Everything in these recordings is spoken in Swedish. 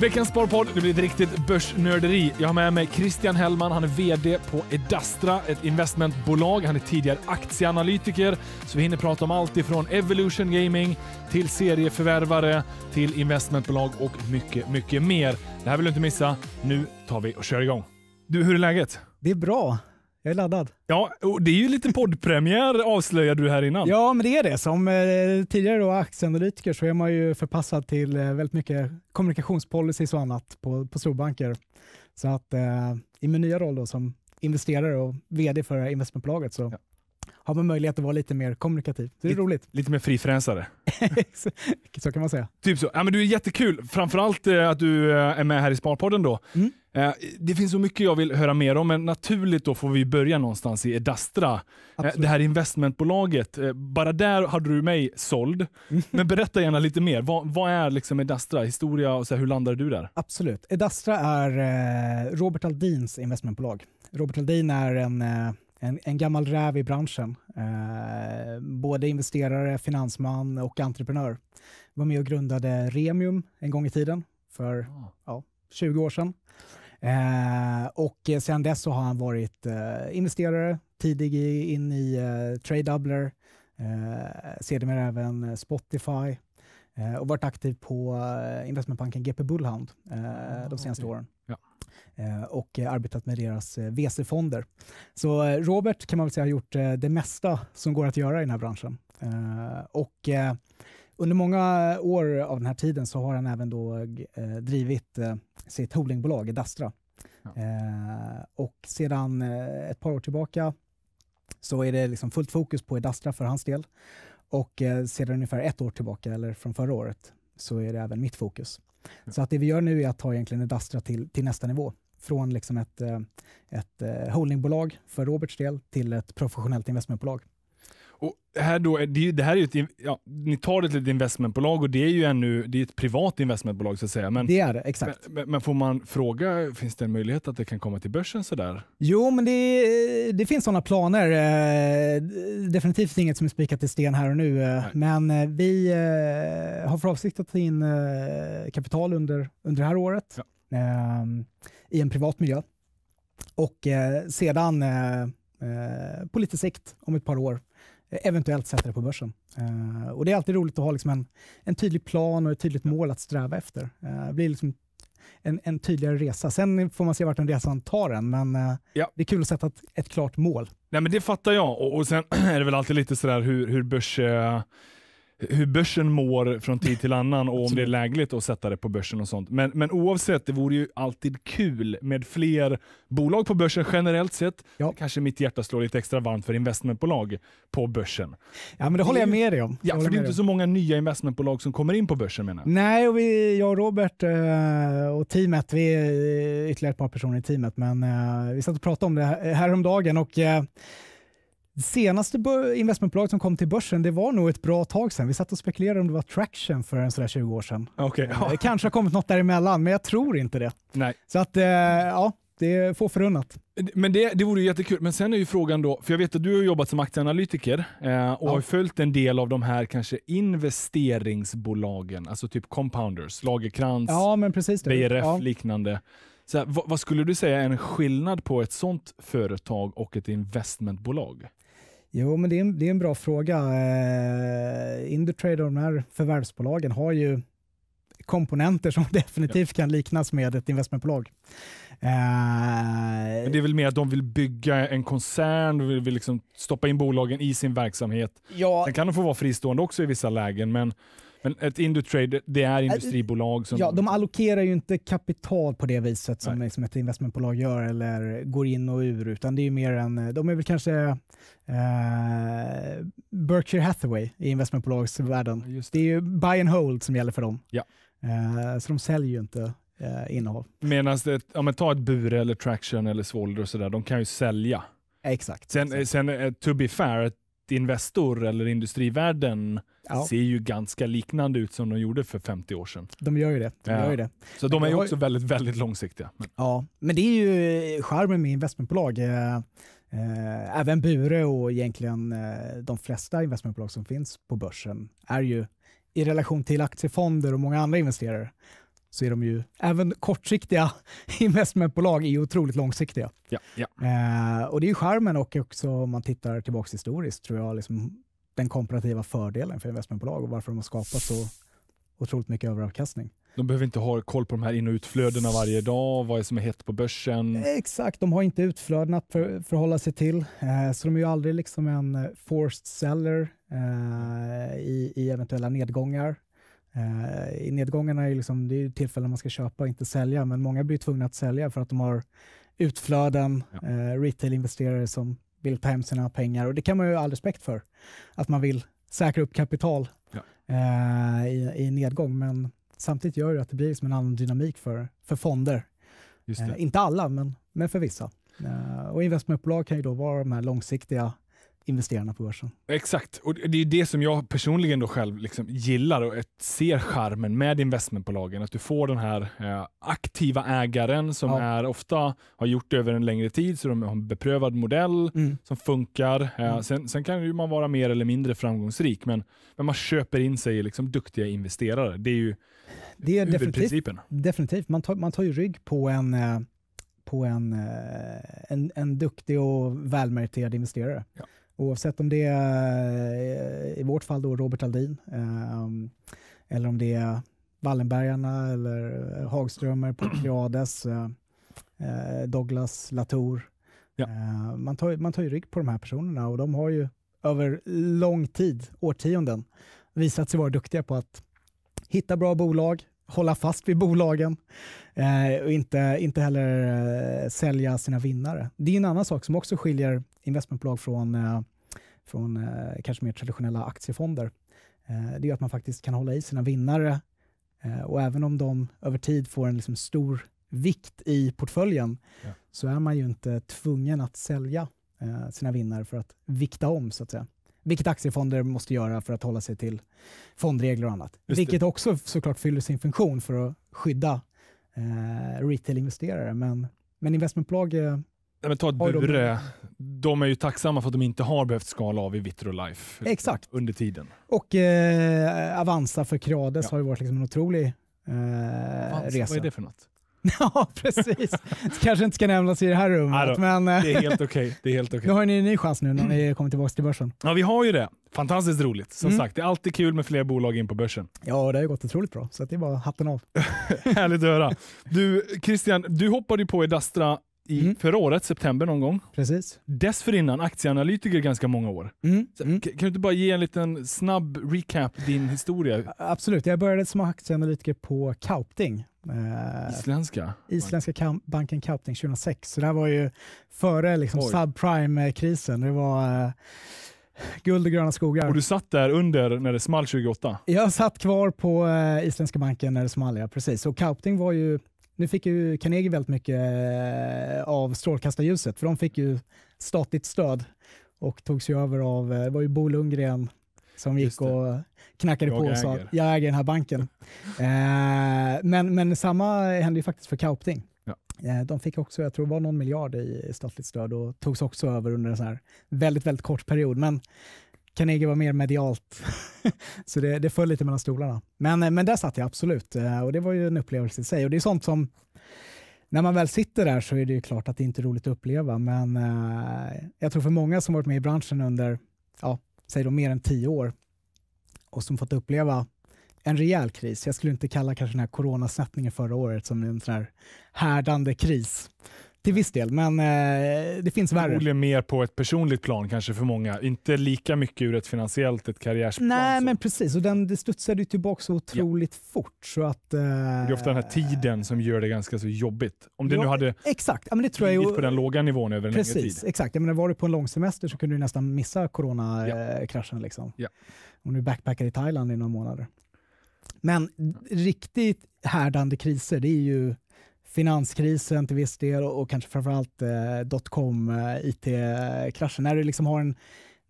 Veckans Sparpodd, det blir ett riktigt börsnörderi. Jag har med mig Christian Hellman, han är VD på Edastra, ett investmentbolag. Han är tidigare aktieanalytiker, så vi hinner prata om allt ifrån Evolution Gaming till serieförvärvare, till investmentbolag och mycket, mycket mer. Det här vill du inte missa. Nu tar vi och kör igång. Du, hur är läget? Det är bra. Jag är laddad. Ja, och det är ju lite poddpremiär avslöjade du här innan. Ja, men det är det. Som eh, tidigare då aktieanalytiker så är man ju förpassad till eh, väldigt mycket kommunikationspolicy och annat på, på storbanker. Så att eh, i min nya roll då som investerare och vd för investmentbolaget så ja har man möjlighet att vara lite mer kommunikativ. det är lite, roligt. Lite mer frifränsare. så kan man säga. Typ så. Ja, men du är jättekul. Framförallt eh, att du eh, är med här i Sparpodden då. Mm. Eh, det finns så mycket jag vill höra mer om, men naturligt då får vi börja någonstans i Edastra. Absolut. Det här investmentbolaget, bara där hade du mig såld. Mm. Men berätta gärna lite mer. Vad, vad är liksom Edastra? Historia och så här, hur landade du där? Absolut. Edastra är Robert Aldins investmentbolag. Robert Aldin är en en, en gammal räv i branschen. Eh, både investerare, finansman och entreprenör. Var med och grundade Remium en gång i tiden, för oh. ja, 20 år sedan. Eh, och sedan dess så har han varit eh, investerare, tidig i, in i eh, TradeDoubler, eh, sedermera även eh, Spotify eh, och varit aktiv på eh, investmentbanken GP Bullhound ah, de senaste åren. Ja. Eh, och arbetat med deras eh, VC-fonder. Så eh, Robert kan man väl säga har gjort det mesta som går att göra i den här branschen. Och under många år av den här tiden så har han även då drivit sitt holdingbolag Dastra. Ja. Och sedan ett par år tillbaka så är det liksom fullt fokus på Dastra för hans del. Och sedan ungefär ett år tillbaka, eller från förra året, så är det även mitt fokus. Så att det vi gör nu är att ta egentligen Edastra till, till nästa nivå. Från liksom ett, eh, ett eh, holdingbolag för Roberts del till ett professionellt investmentbolag. Och här då, det, det här är ett, ja, ni tar ett litet investmentbolag och det är ju ännu, det är ett privat investmentbolag så att säga. Men, det är det, exakt. Men, men, får man fråga, finns det en möjlighet att det kan komma till börsen sådär? Jo, men det, det finns sådana planer. Eh, definitivt inget som är spikat i sten här och nu, eh, Nej. men eh, vi har för avsikt att ta in kapital under, under det här året ja. Ehm, i en privat miljö. Och sedan på lite sikt, om ett par år, eventuellt sätta det på börsen. Uh, och Det är alltid roligt att ha liksom en, en tydlig plan och ett tydligt mål att sträva efter. Uh, det blir liksom en, en tydligare resa. Sen får man se vart den resan tar en, men uh, ja. det är kul att sätta ett, ett, klart mål. Nej, men Det fattar jag och, och sen är det väl alltid lite sådär hur, hur börs... Uh hur börsen mår från tid till annan och om det är lägligt att sätta det på börsen och sånt. Men, men oavsett, det vore ju alltid kul med fler bolag på börsen generellt sett. Ja. Kanske mitt hjärta slår lite extra varmt för investmentbolag på börsen. Ja, men det håller jag med dig om. Ja, för det är inte så många nya investmentbolag som kommer in på börsen menar jag. Nej, och vi, jag och Robert eh, och teamet, vi är ytterligare ett par personer i teamet, men eh, vi satt och pratade om det häromdagen och eh, Senaste investmentbolaget som kom till börsen, det var nog ett bra tag sedan. Vi satt och spekulerade om det var Traction för en sådär 20 år sedan. Okay, Det eh, kanske har kommit något däremellan, men jag tror inte det. Nej. Så att, eh, ja, det är få förunnat. Men det, det vore ju jättekul. Men sen är ju frågan då, för jag vet att du har jobbat som aktieanalytiker eh, och ja. har följt en del av de här kanske investeringsbolagen, alltså typ compounders, Lagerkrans, ja, men precis det. BRF, ja. liknande. Så här, vad, vad, skulle du säga är en skillnad på ett sådant företag och ett investmentbolag? Jo, men det är en, det är en bra fråga. Eh, Indutrade och de här förvärvsbolagen har ju komponenter som definitivt ja. kan liknas med ett investmentbolag. Eh, men det är väl mer att de vill bygga en koncern, de vill, vill liksom stoppa in bolagen i sin verksamhet. Ja, Sen kan de få vara fristående också i vissa lägen, men men ett Indutrade, det är industribolag som... Ja, de allokerar ju inte kapital på det viset som liksom ett investmentbolag gör eller går in och ur, utan det är mer en... De är väl kanske eh, Berkshire Hathaway i investmentbolagsvärlden. det. det är ju buy and hold som gäller för dem. Ja. Eh, så de säljer ju inte eh, innehav. Medan, ja, men ta ett Bure eller Traction eller Svolder och sådär, de kan ju sälja. Exakt. Sen, exakt. sen eh, to be fair, Investor eller Industrivärden ja. ser ju ganska liknande ut som de gjorde för 50 år sedan. De gör ju det. De gör ju det. Så de är ju också väldigt, väldigt långsiktiga. Ja, men det är ju eh, charmen med investmentbolag. Eh, eh, även Bure och egentligen de flesta investmentbolag som finns på börsen är ju i relation till aktiefonder och många andra investerare så är de ju, även kortsiktiga investmentbolag är otroligt långsiktiga. Ja, ja. Eh, och det är ju charmen och också om man tittar tillbaka historiskt, tror jag, liksom den komparativa fördelen för investmentbolag och varför de har skapat så otroligt mycket överavkastning. De behöver inte ha koll på de här in och utflödena varje dag, vad är som är hett på börsen. Exakt, de har inte utflöden att för, förhålla sig till, eh, så de är ju aldrig liksom en eh, forced seller eh, i, i eventuella nedgångar. Eh, nedgångarna är, liksom, det är tillfällen man ska köpa, och inte sälja, men många blir tvungna att sälja för att de har utflöden, ja. eh, retail-investerare som vill ta hem sina pengar och det kan man ju ha all respekt för, att man vill säkra upp kapital ja. eh, i, i nedgång, men samtidigt gör det att det blir liksom en annan dynamik för, för fonder. Eh, inte alla, men, men för vissa. Eh, och investmentbolag kan ju då vara de här långsiktiga investerarna på börsen. Exakt, och det är det som jag personligen då själv liksom gillar och ser charmen med investmentbolagen. Att du får den här eh, aktiva ägaren som ja. är ofta har gjort det över en längre tid, så de har en beprövad modell mm. som funkar. Eh, mm. sen, sen, kan ju man vara mer eller mindre framgångsrik, men, men man köper in sig i liksom duktiga investerare. Det är ju det är huvudprincipen. Definitivt, definitivt. Man, tar, man tar ju rygg på en eh, på en, en, en duktig och välmeriterad investerare. Ja. Oavsett om det är, eh, i vårt fall, då Robert Aldin eh, um, eller om det är Wallenbergarna eller eh, Hagströmer, Patriades, Douglas, Latour. Ja. Man, tar, man tar ju rygg på de här personerna och de har ju över lång tid, årtionden, visat sig vara duktiga på att hitta bra bolag, hålla fast vid bolagen och inte, inte heller sälja sina vinnare. Det är en annan sak som också skiljer investmentbolag från, eh, från eh, kanske mer traditionella aktiefonder, eh, det är att man faktiskt kan hålla i sina vinnare och även om de över tid får en liksom stor vikt i portföljen ja. så är man ju inte tvungen att sälja sina vinnare för att vikta om så att säga. Vilket aktiefonder måste göra för att hålla sig till fondregler och annat. Vilket också såklart fyller sin funktion för att skydda eh, retail-investerare. Men, men investmentbolag men ta ett Bure. De... de... är ju tacksamma för att de inte har behövt skala av i Vitrolife Exakt. under tiden. Och eh, Avanza för Crades ja. har ju varit liksom en otrolig eh, resa. Vad är det för något? ja, precis. det kanske inte ska nämnas i det här rummet. men, eh, det är helt okej. Okay. okay. Nu har ni en ny chans nu när ni kommer tillbaka till börsen. Ja, vi har ju det. Fantastiskt roligt. Som mm. sagt, det är alltid kul med fler bolag in på börsen. Ja, det har ju gått otroligt bra, så det är bara hatten av. Härligt att höra. Du, Christian, du hoppade ju på Edastra i mm. förra året, september någon gång. Precis. Dessförinnan aktieanalytiker ganska många år. Mm. Mm. Kan du inte bara ge en liten snabb recap din historia? Absolut, jag började som aktieanalytiker på Kaupting. Eh, isländska? Isländska Bank. banken Kaupting 2006. Så det här var ju före liksom, subprime-krisen. Det var eh, guld och gröna skogar. Och du satt där under när det small 2008? Jag satt kvar på eh, isländska banken när det small, ja, precis. Och Kaupting var ju nu fick ju Carnegie väldigt mycket eh, av strålkastarljuset, för de fick ju statligt stöd och togs ju över av, eh, det var ju Bo Lundgren som gick och knackade jag på och sa äger. jag äger den här banken. eh, men, men samma hände ju faktiskt för Kaupting. Ja. Eh, de fick också, jag tror det var någon miljard i statligt stöd och togs också över under en sån här väldigt, väldigt kort period. Men Carnegie var mer medialt. så det, det föll lite mellan stolarna. Men, eh, men där satt jag absolut eh, och det var ju en upplevelse i sig. Och det är sånt som, när man väl sitter där så är det ju klart att det inte är roligt att uppleva. Men eh, jag tror för många som varit med i branschen under, ja, säg då mer än tio år och som fått uppleva en rejäl kris. Jag skulle inte kalla kanske den här coronasättningen förra året som en sån här härdande kris till viss del, men eh, det finns värre. Förmodligen mer på ett personligt plan kanske för många, inte lika mycket ur ett finansiellt, ett karriärsplan. Nej, så. men precis. Och den, det studsade ju tillbaka så otroligt ja. fort. Så att, eh, det är ofta den här tiden som gör det ganska så jobbigt. Om det ja, nu hade exakt. Ja, men det tror jag ju, på den låga nivån över en precis, längre tid. Exakt. Jag menar, var du på en lång semester så kunde du nästan missa coronakraschen. Ja. Liksom. Ja. Om du backpackar i Thailand i några månader. Men riktigt härdande kriser, det är ju finanskrisen till viss del och, kanske framförallt eh, dotcom, eh, it-kraschen. När du liksom har en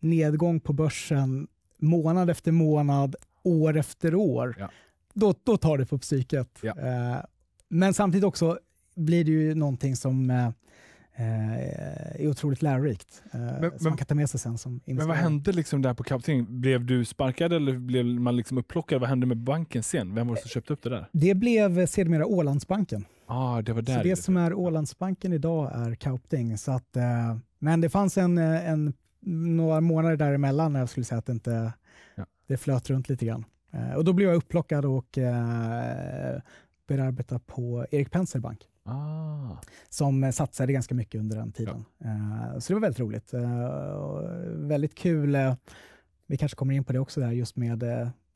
nedgång på börsen månad efter månad, år efter år, ja. då, då tar det på psyket. Ja. Eh, men samtidigt också blir det ju någonting som eh, Eh, är otroligt lärorikt. Eh, men, som men, man kan ta med sig sen som Men vad hände liksom där på kapteringen? Blev du sparkad eller blev man liksom upplockad? Vad hände med banken sen? Vem var det som köpte upp det där? Det blev sedermera Ålandsbanken. Ah, det var där så det, det som är Ålandsbanken idag är Kaupting. Så att, eh, men det fanns en, en, några månader däremellan när jag skulle säga att det, inte, ja. det flöt runt lite grann. Och då blev jag upplockad och började arbeta på Erik Penser Bank. Ah. Som eh, satsade ganska mycket under den tiden. Ja. Eh, så det var väldigt roligt. Eh, väldigt kul. Vi kanske kommer in på det också, där just med,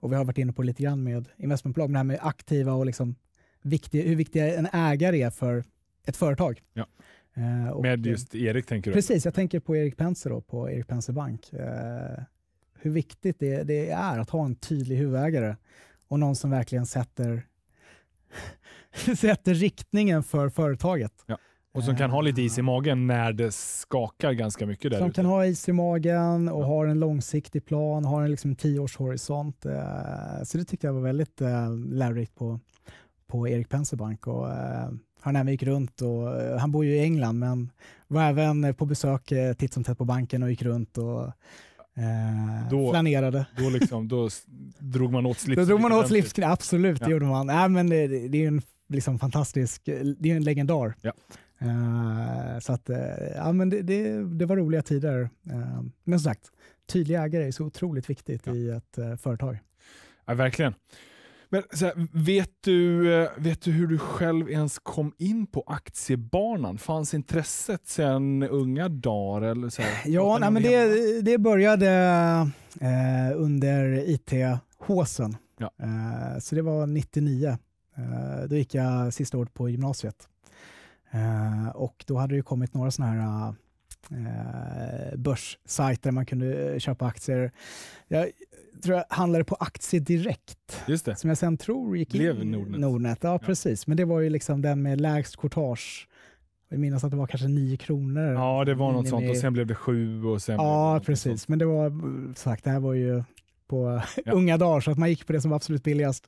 och vi har varit inne på det lite grann med investmentbolag, men det här med aktiva och liksom viktiga, hur viktiga en ägare är för ett företag. Ja. Och, med just Erik tänker du? Precis, jag tänker på Erik Penser då, på Erik Penser Bank. Hur viktigt det är att ha en tydlig huvudägare och någon som verkligen sätter sätter riktningen för företaget. Ja. Och som kan ha lite is i eh. magen när det skakar ganska mycket där Som ute. kan ha is i magen och ja. har en långsiktig plan, har en liksom tioårshorisont. Eh, så det tyckte jag var väldigt eh, lärorikt på, på Erik Penserbank. Och han även gick runt och han bor ju i England men var även på besök titt som tätt på banken och gick runt och eh, då, flanerade. Då, liksom, då drog man åt slipsen? Då drog man åt slipsen, absolut. Ja. Det gjorde man. Äh, men det, det är en liksom fantastisk, det är en legendar. Ja. Uh, så att, uh, ja, men det, det, det, var roliga tider. Uh, men som sagt, tydliga ägare är så otroligt viktigt ja. i ett företag. Ja, verkligen. Men här, vet, du, eh, vet du hur du själv ens kom in på aktiebanan? Fanns intresset sedan unga dagar? Eller så här, ja, nej, men det, det började eh, under IT-håsen. Ja. Eh, så det var 99. Eh, då gick jag sista året på gymnasiet. Eh, och då hade det kommit några sådana här eh, börssajt där man kunde köpa aktier. Jag tror jag handlade på aktie direkt. Som jag sen tror gick Blev in Nordnet. Nordnet. Ja, ja, Men det var ju liksom den med lägst courtage. Jag minns att det var kanske 9 kronor. Ja, det var något sånt och sen blev det 7 och sen... Ja, precis. Sånt. Men det var sagt, det här var ju på ja. unga dagar så att man gick på det som var absolut billigast.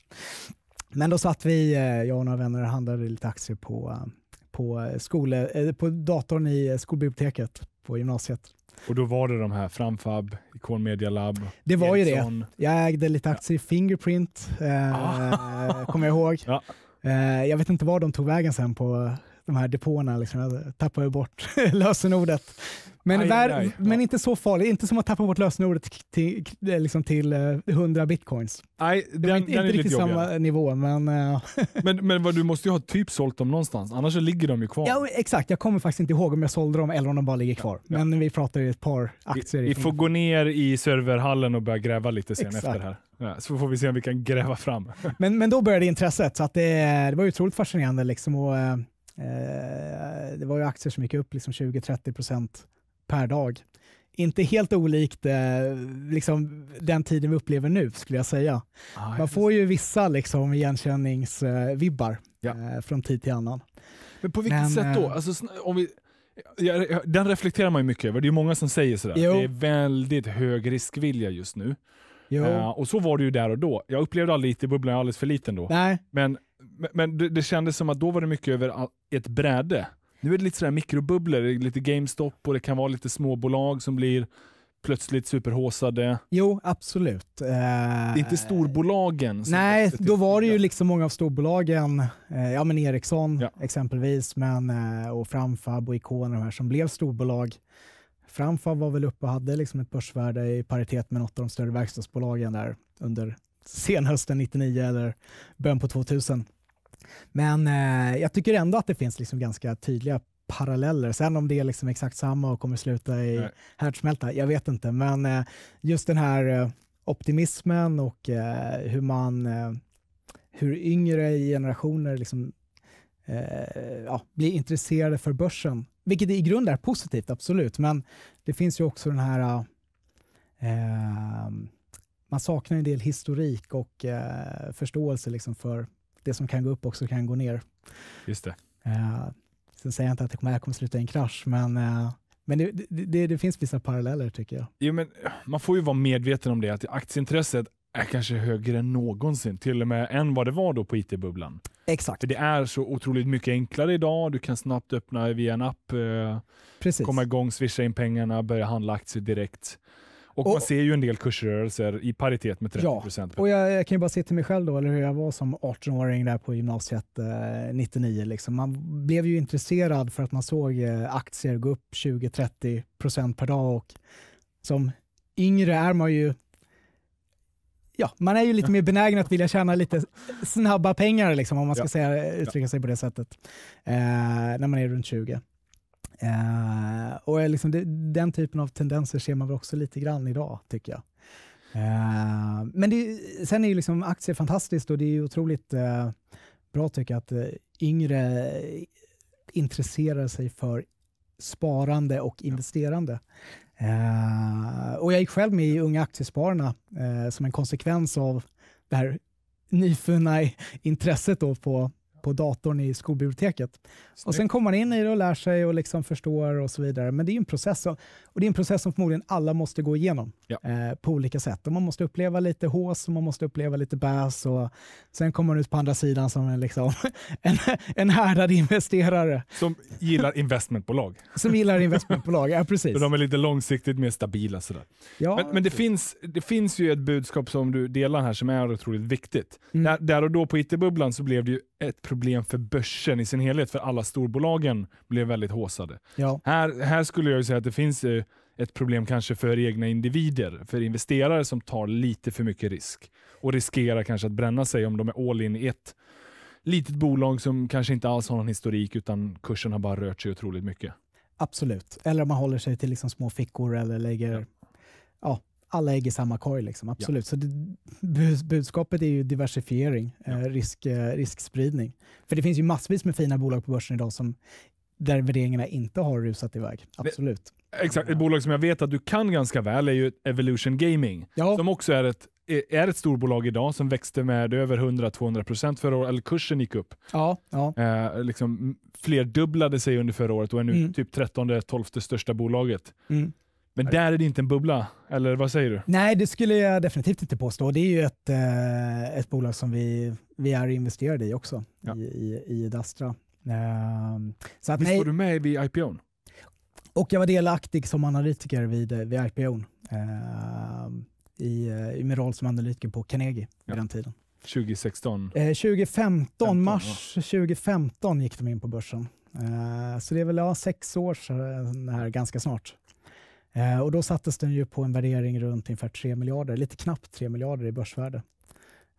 Men då satt vi, eh, jag och några vänner, och handlade lite aktier på, eh, på, skole, eh, på datorn i skolbiblioteket på gymnasiet. Och då var det de här Framfab, Icon Media Lab, Det var Ericsson. ju det. Jag ägde lite aktier i Fingerprint, eh, ah. kommer jag ihåg. Ja. Eh, jag vet inte var de tog vägen sen på de här depåerna. Liksom. Jag tappade bort lösenordet. Men, aj, där, aj, men inte så farligt, inte som att tappa bort lösenordet till, liksom till 100 eh, bitcoins. Nej, det den, var inte, den inte riktigt samma nivå. Men, eh, men, men vad, du måste ju ha typ sålt dem någonstans, annars ligger de ju kvar. Ja, exakt, jag kommer faktiskt inte ihåg om jag sålde dem eller om de bara ligger kvar. Ja, men vi pratar ju ett par aktier. Vi, vi får gå ner i serverhallen och börja gräva lite sen exakt. efter här. Ja, så får vi se om vi kan gräva fram. Men, men då började intresset, så att det, det var otroligt fascinerande. Liksom, och, eh, Eh, det var ju aktier som gick upp liksom 20-30 per dag. Inte helt olikt eh, liksom den tiden vi upplever nu, skulle jag säga. Ah, Man får ju vissa liksom, igenkänningsvibbar ja. eh, från tid till annan. Men på vilket Men, sätt då? Eh, alltså, om vi... Den reflekterar man ju mycket över. Det är många som säger sådär. Jo. Det är väldigt hög riskvilja just nu. Uh, och så var det ju där och då. Jag upplevde aldrig IT-bubblan, jag är alldeles för liten då. Nej. Men men det, det kändes som att då var det mycket över ett bräde. Nu är det lite sådär mikrobubblor, lite GameStop och det kan vara lite småbolag som blir plötsligt superhåsade. Jo, absolut. Eh, det är inte storbolagen. nej, då var det ju liksom många av storbolagen, eh, ja men Ericsson ja. exempelvis, men, eh, och Framfab och Icon och de här som blev storbolag. Framfab var väl uppe och hade liksom ett börsvärde i paritet med något av de större verkstadsbolagen där under senhösten 99 eller början på 2000. Men eh, jag tycker ändå att det finns liksom ganska tydliga paralleller. Sen om det är liksom exakt samma och kommer sluta i härdsmälta, jag vet inte. Men eh, just den här eh, optimismen och eh, hur man, eh, hur yngre generationer liksom, eh, ja, blir intresserade för börsen, vilket i grunden är positivt, absolut. Men det finns ju också den här man saknar en del historik och eh, förståelse liksom för det som kan gå upp också kan gå ner. Just det. Eh, sen säger jag inte att det kommer, här kommer sluta i en krasch, men, eh, men det, det, det, finns vissa paralleller tycker jag. Jo, men eh, man får ju vara medveten om det, att aktieintresset är kanske högre än någonsin, till och med än vad det var då på IT-bubblan. Exakt. För det är så otroligt mycket enklare idag. Du kan snabbt öppna via en app, eh, komma igång, swisha in pengarna, börja handla aktier direkt. Och, och man ser ju en del kursrörelser i paritet med 30 ja, och jag, jag, kan ju bara se till mig själv då, eller hur jag var som 18-åring där på gymnasiet eh, 99. Liksom. Man blev ju intresserad för att man såg eh, aktier gå upp 20-30 procent per dag och som yngre är man ju ja, man är ju lite mer benägen att vilja tjäna lite snabba pengar, liksom, om man ska ja. säga, uttrycka sig på det sättet, eh, när man är runt 20. Uh, och liksom det, den typen av tendenser ser man väl också lite grann idag, tycker jag. Uh, men det, sen är ju liksom aktier fantastiskt och det är ju otroligt uh, bra tycker jag att yngre intresserar sig för sparande och investerande. och jag gick själv med i Unga Aktiespararna som en konsekvens av det här nyfunna intresset då på på datorn i skolbiblioteket. Snyggt. Och Sen kommer man in i det och lär sig och liksom förstår och så vidare. Men det är en process som, och det är en process som förmodligen alla måste gå igenom ja. eh, på olika sätt. Och man måste uppleva lite hås och man måste uppleva lite bäs. Och sen kommer man ut på andra sidan som en, liksom, en, en härdad investerare. Som gillar investmentbolag. som gillar investmentbolag, ja precis. För de är lite långsiktigt mer stabila. Sådär. Ja, men, men det, finns, det finns ju ett budskap som du delar här som är otroligt viktigt. Mm. Där, där och då på IT-bubblan så blev det ju ett problem för börsen i sin helhet, för alla storbolagen blev väldigt håsade. Ja. Här, här skulle jag säga att det finns eh, ett problem kanske för egna individer, för investerare som tar lite för mycket risk och riskerar kanske att bränna sig om de är all in i ett litet bolag som kanske inte alls har någon historik utan kursen har bara rört sig otroligt mycket. Absolut, eller om man håller sig till liksom små fickor eller lägger ja. ja alla ägg i samma korg. Liksom, absolut. Ja. Så det, budskapet är ju diversifiering, eh, ja. eh, risk, eh, riskspridning. För det finns ju massvis med fina bolag på börsen idag som där värderingarna inte har rusat iväg. Absolut. Det, exakt. Ett bolag som jag vet att du kan ganska väl är ju Evolution Gaming, ja. som också är ett är ett storbolag idag som växte med över 100-200 förra året, eller kursen gick upp. Ja, ja. Eh, liksom flerdubblade sig under förra året och är nu mm. typ 13-12 största bolaget. Mm. Men där är det inte en bubbla, eller vad säger du? Nej, det skulle jag definitivt inte påstå. Det är ju ett, eh, ett bolag som vi, vi är investerade i också, ja. i, i, i Dastra. Eh, så att, Visst nej, var du med vid IPOn? Och jag var delaktig som analytiker vid, vid IPOn, eh, i, i min roll som analytiker på Carnegie ja. vid den tiden. 2016? 2015, 15, mars ja. 2015 gick de in på börsen. Eh, så det är väl ja, sex år sedan eh, här ganska snart. Eh, och då sattes den ju på en värdering runt ungefär 3 miljarder, lite knappt 3 miljarder i börsvärde.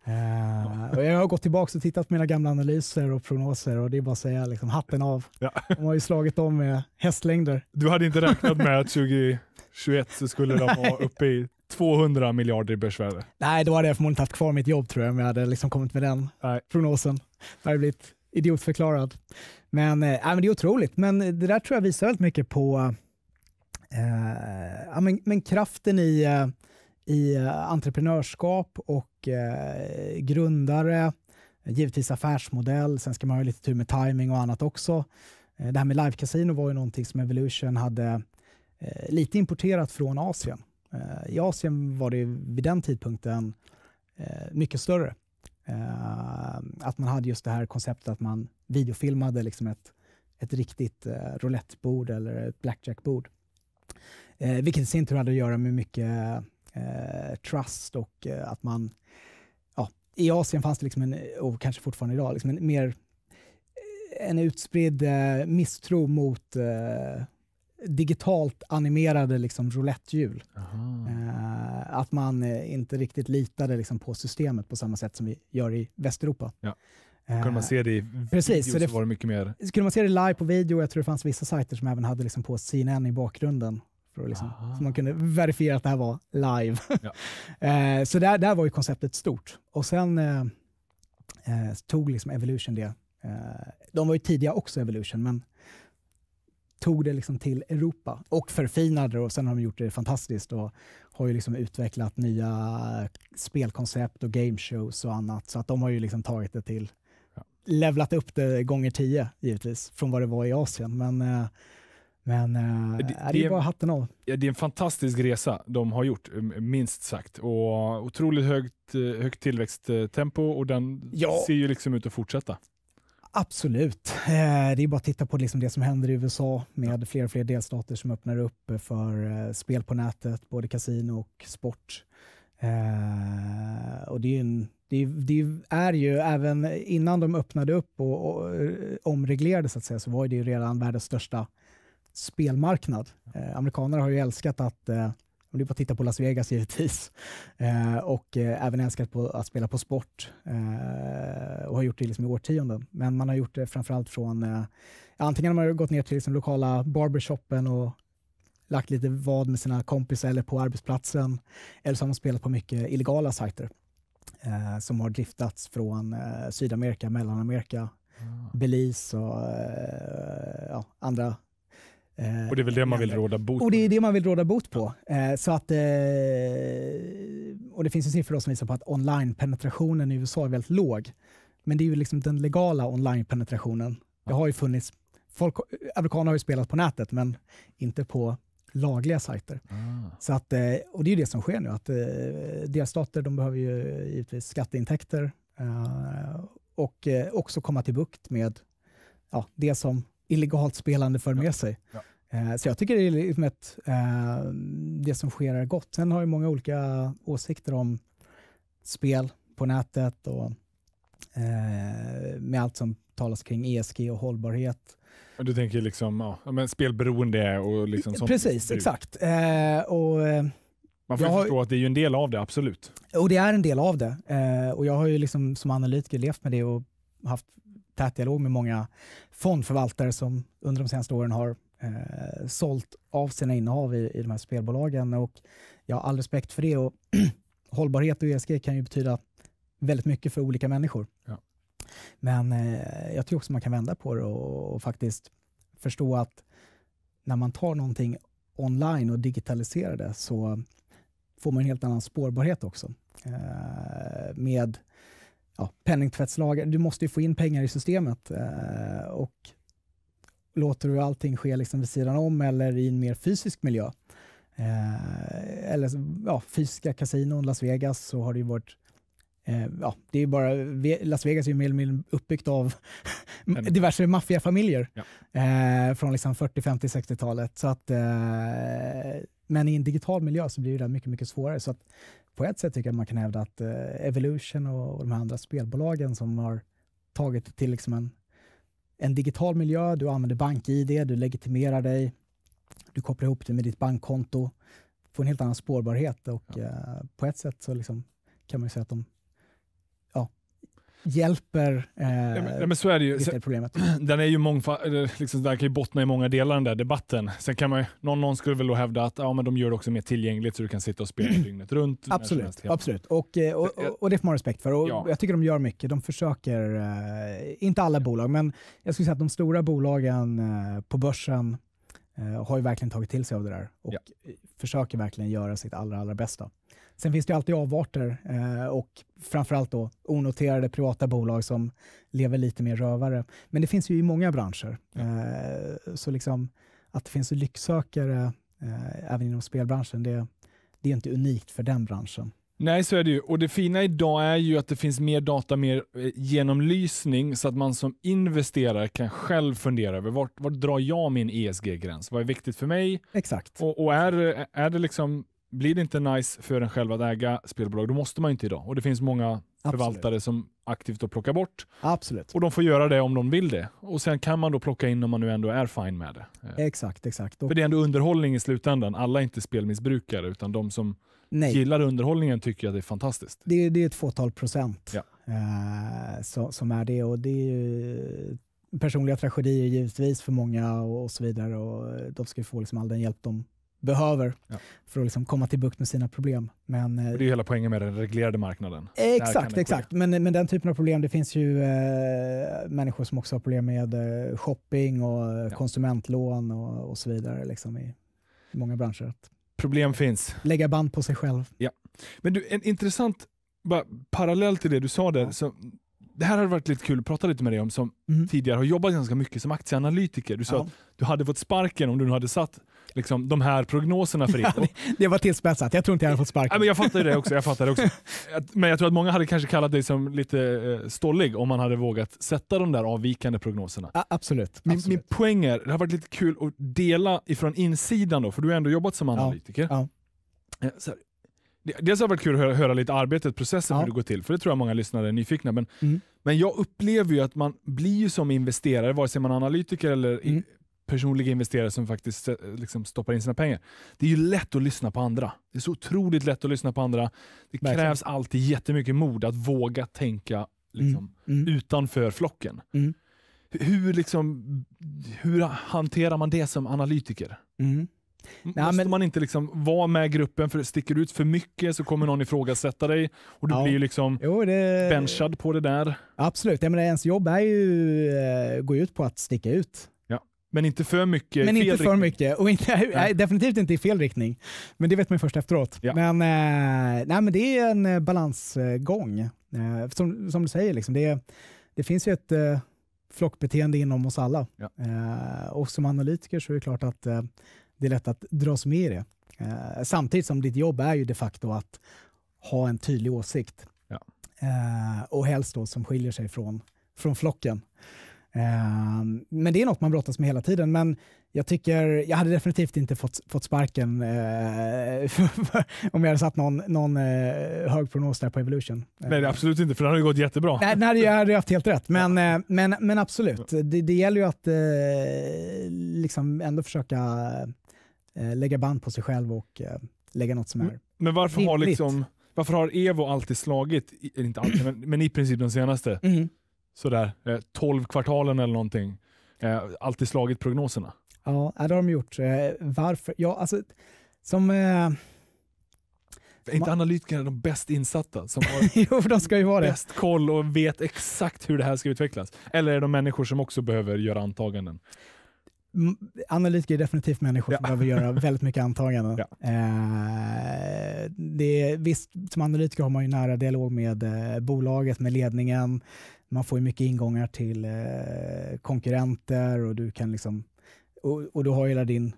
Eh, och jag har gått tillbaka och tittat på mina gamla analyser och prognoser och det är bara att säga liksom, hatten av. Ja. De har ju slagit dem med hästlängder. Du hade inte räknat med att 2021 så skulle de vara uppe i 200 miljarder i börsvärde? Nej, då hade jag förmodligen haft kvar mitt jobb tror jag om jag hade liksom kommit med den Nej. prognosen. Då hade jag blivit idiotförklarad. Men, äh, men det är otroligt. Men det där tror jag visar väldigt mycket på Eh, ja, men, men kraften i, eh, i eh, entreprenörskap och grundare, givetvis affärsmodell, sen ska man ha lite tur med timing och annat också. Det här med live casino var ju någonting som Evolution hade lite importerat från Asien. I Asien var det vid den tidpunkten mycket större. Att man hade just det här konceptet att man videofilmade liksom ett, ett riktigt roulettebord eller ett blackjackbord. Eh, vilket i sin tur hade att göra med mycket eh, trust och eh, att man... Ja, I Asien fanns det, liksom en, och kanske fortfarande idag, liksom en mer eh, en utspridd eh, misstro mot eh, digitalt animerade liksom, roulettehjul. Eh, att man eh, inte riktigt litade liksom, på systemet på samma sätt som vi gör i Västeuropa. Ja. Kunde man eh, se det i video så, det, var det mycket mer... Kunde man se det live på video, jag tror det fanns vissa sajter som även hade liksom på CNN i bakgrunden för att liksom, så man kunde verifiera att det här var live. Ja. eh, så där, där var ju konceptet stort. Och sen eh, eh, tog liksom Evolution det. Eh, de var ju tidiga också, Evolution, men tog det liksom till Europa och förfinade det och sen har de gjort det fantastiskt och har ju liksom utvecklat nya spelkoncept och gameshows och annat. Så att de har ju liksom tagit det till, ja. levlat upp det gånger tio givetvis från vad det var i Asien. Men eh, men äh, det, är det, det är bara hatten av. Ja, det är en fantastisk resa de har gjort, eh, minst sagt. Och otroligt högt, eh, högt tillväxttempo och den ja. ser ju liksom ut att fortsätta. Absolut. Det är bara att titta på liksom det som händer i USA med fler och fler delstater som öppnar upp för spel på nätet, både kasino och sport. Och det är, en, det är, det är ju, även innan de öppnade upp och, och omreglerade så att säga, så var det ju redan världens största spelmarknad. Eh, amerikaner har ju älskat att eh, om du bara tittar på Las Vegas givetvis. Eh, och eh, även älskat på att spela på sport eh, och har gjort det liksom i årtionden. Men man har gjort det framförallt från, eh, antingen har man gått ner till liksom, lokala barbershoppen och lagt lite vad med sina kompisar eller på arbetsplatsen. Eller så har man spelat på mycket illegala sajter eh, som har driftats från eh, Sydamerika, Mellanamerika, ah. Belize och eh, ja, andra Eh, och det är väl det man eh, vill råda bot på? Och det är det man vill råda bot på. Ja. Eh, så att, och det finns ju siffror som visar på att online-penetrationen i USA är väldigt låg. Men det är ju liksom den legala online-penetrationen. Det har ju funnits, folk, amerikaner har ju spelat på nätet men inte på lagliga sajter. Ah. Så att, och det är ju det som sker nu, att delstater de behöver ju givetvis skatteintäkter och också komma till bukt med ja, det som illegalt spelande för med sig. Ja. Eh, så jag tycker det är liksom ett, eh, det som sker är gott. Sen har jag många olika åsikter om spel på nätet och eh, med allt som talas kring ESG och hållbarhet. Du tänker liksom ja, men spelberoende och liksom sånt? Precis, bruk. exakt. och, man får jag förstå att det är ju en del av det, absolut. Och det är en del av det. Eh, och Jag har ju liksom som analytiker levt med det och haft tät dialog med många fondförvaltare som under de senaste åren har eh, sålt av sina innehav i, i de här spelbolagen. Och jag har all respekt för det. Och hållbarhet och ESG kan ju betyda väldigt mycket för olika människor. Ja. Men eh, jag tror också man kan vända på det och, och, faktiskt förstå att när man tar någonting online och digitaliserar det så får man en helt annan spårbarhet också. Eh, med ja, penningtvättslagar. Du måste ju få in pengar i systemet. Eh, och Låter du allting ske liksom vid sidan om eller i en mer fysisk miljö, eh, eller ja, fysiska kasinon, Las Vegas, så har det ju varit eh, Ja, det är bara, Las Vegas är ju mer eller mindre uppbyggt av diverse maffiafamiljer ja. Eh, från liksom 40, 50, 60-talet. Så att eh, men i en digital miljö så blir det mycket, mycket svårare. Så att på ett sätt tycker jag man kan hävda att eh, Evolution och, de här andra spelbolagen som har tagit till liksom en, en digital miljö, du använder bank-id, du legitimerar dig, du kopplar ihop det med ditt bankkonto, får en helt annan spårbarhet och ja. Eh, på ett sätt så liksom kan man säga att de hjälper eh, ja, men, ja, men så är det ju. problemet. Den, är ju mångfald, liksom, den kan ju bottna i många delar den där debatten. Sen kan man ju, någon, någon skulle väl då hävda att ja, men de gör det också mer tillgängligt så du kan sitta och spela dygnet runt. Absolut, absolut. Och, eh, och, och, och, det får man respekt för. Och ja. Jag tycker de gör mycket. De försöker, eh, inte alla bolag, men jag skulle säga att de stora bolagen eh, på börsen eh, har ju verkligen tagit till sig av det där och eh, försöker verkligen göra sitt allra, allra bästa. Sen finns det alltid avarter eh, och framförallt då onoterade privata bolag som lever lite mer rövare. Men det finns ju i många branscher. Eh, så liksom att det finns lycksökare eh, även inom spelbranschen, det, det är inte unikt för den branschen. Nej, så är det ju. Och det fina idag är ju att det finns mer data, mer eh, genomlysning, så att man som investerare kan själv fundera över vart, vart drar jag min ESG-gräns? Vad är viktigt för mig? Exakt. Och, och, är, är det liksom blir det inte nice för en själv att äga spelbolag, då måste man inte idag. Och det finns många Absolut. förvaltare som aktivt då plockar bort. Absolut. Och de får göra det om de vill det. Och sen kan man då plocka in om man nu ändå är fine med det. Eh. Exakt, exakt. Och för det är ändå underhållning i slutändan. Alla är inte spelmissbrukare, utan de som Nej. gillar underhållningen tycker att det är fantastiskt. Det, det är ett fåtal procent ja. eh, så, som är det. Och det är ju personliga tragedier givetvis för många och, och så vidare. Och de ska få liksom all den hjälp de behöver ja. för att liksom komma till bukt med sina problem. Men, det är ju hela poängen med den reglerade marknaden. Exakt, exakt. Men, men den typen av problem, det finns ju eh, människor som också har problem med eh, shopping och eh, ja. konsumentlån och, och, så vidare liksom i många branscher. Problem finns. Lägga band på sig själv. Ja. Men du, en intressant bara, parallell till det du sa där, ja. så det här har varit lite kul att prata lite med dig om som mm. tidigare har jobbat ganska mycket som aktieanalytiker. Du sa ja. att du hade fått sparken om du nu hade satt liksom, de här prognoserna för ja, det, det var tillspetsat. Jag tror inte jag hade fått sparken. Ja, men jag fattar det också. Jag fattar det också. Men jag tror att många hade kanske kallat dig som lite eh, stollig om man hade vågat sätta de där avvikande prognoserna. Ja, absolut. Min, absolut. min poäng är, det har varit lite kul att dela ifrån insidan då, för du har ändå jobbat som analytiker. Ja, eh, här, Dels har det varit kul att höra, höra lite arbetet, processen, ja. hur det går till. För det tror jag många lyssnare är nyfikna. Men, mm. men jag upplever ju att man blir ju som investerare, vare sig man är analytiker eller mm. i, investerare som faktiskt eh, liksom, stoppar in sina pengar. Det är ju lätt att lyssna på andra. Det är så otroligt lätt att lyssna på andra. Det Verkligen. krävs alltid jättemycket mod att våga tänka liksom, mm. mm. utanför flocken. Mm. Hur, liksom, hur hanterar man det som analytiker? Mm. Nej, Måste men... man inte liksom vara med gruppen? För sticker du ut för mycket så kommer någon ifrågasätta dig och du ja. blir liksom jo, det... benchad på det där. Absolut, jag menar, ens jobb är ju, eh, ut på att sticka ut. Ja. Men inte för mycket Men inte riktning. mycket. Och inte, nej, definitivt inte i fel riktning. Men det vet man ju först efteråt. Ja. Men, eh, nej, men det är en eh, balansgång. Eh, som, som, du säger, liksom, det, det finns ju ett flockbeteende inom oss alla. Ja. och som analytiker så är det klart att det är lätt att dras med i det. Eh, samtidigt som ditt jobb är ju de facto att ha en tydlig åsikt. Ja. Eh, och helst då som skiljer sig från, från flocken. Eh, men det är något man brottas med hela tiden. Men jag tycker, jag hade definitivt inte fått, fått sparken för, eh, om jag hade satt någon, någon eh, hög prognos där på Evolution. Eh, nej, absolut inte, för det hade ju gått jättebra. Nej, nej jag hade haft helt rätt. Men, ja. men, men absolut, det, det, gäller ju att liksom ändå försöka Eh, lägga band på sig själv och eh, lägga något som är Men varför rimligt. har, liksom, varför har Evo alltid slagit, inte alltid, men, men i princip de senaste, mm. sådär 12 eh, kvartalen eller någonting, alltid slagit prognoserna? Ja, det har de gjort. Varför? Ja, alltså som... Är inte analytikerna de bäst insatta? Som har jo, de ska ju vara det. bäst koll och vet exakt hur det här ska utvecklas? Eller är de människor som också behöver göra antaganden? Analytiker är definitivt människor som ja. behöver göra väldigt mycket antaganden. Ja. Eh, det är, visst, som analytiker har man ju nära dialog med eh, bolaget, med ledningen. Man får ju mycket ingångar till eh, konkurrenter och du kan liksom... Och, och du har hela din,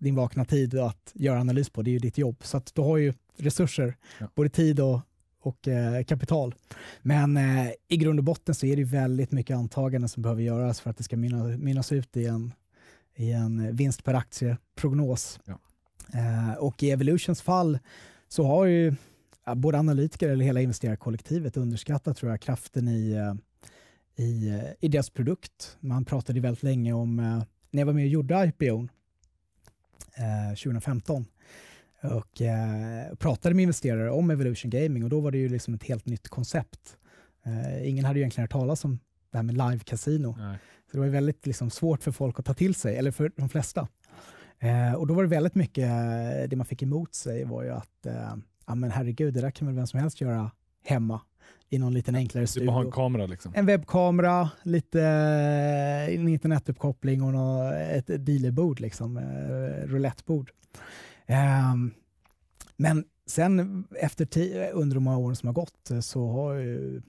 din vakna tid att göra analys på. Det är ju ditt jobb. Så att du har ju resurser, ja. både tid och, och eh, kapital. Men eh, i grund och botten så är det väldigt mycket antaganden som behöver göras för att det ska mynna, mynnas ut i en i en eh, vinst per aktie-prognos. Ja. Eh, och i Evolutions fall så har ju både analytiker eller hela investerarkollektivet underskattat tror jag, kraften i, eh, i, eh, i deras produkt. Man pratade väldigt länge om, när jag var med och gjorde ipo eh, 2015, och eh, pratade med investerare om Evolution Gaming och då var det ju liksom ett helt nytt koncept. Eh, ingen hade ju egentligen hört talas om det här med live-casino. Så det var väldigt liksom, svårt för folk att ta till sig, eller för de flesta. Eh, och då var det väldigt mycket, eh, det man fick emot sig var ju att, eh, ja men herregud, det där kan väl vem som helst göra hemma i någon liten enklare typ studio. en kamera liksom. En webbkamera, lite eh, en internetuppkoppling och något, ett dealerbord, liksom, eh, roulettebord. Um, men sen efter under de här åren som har gått så har ju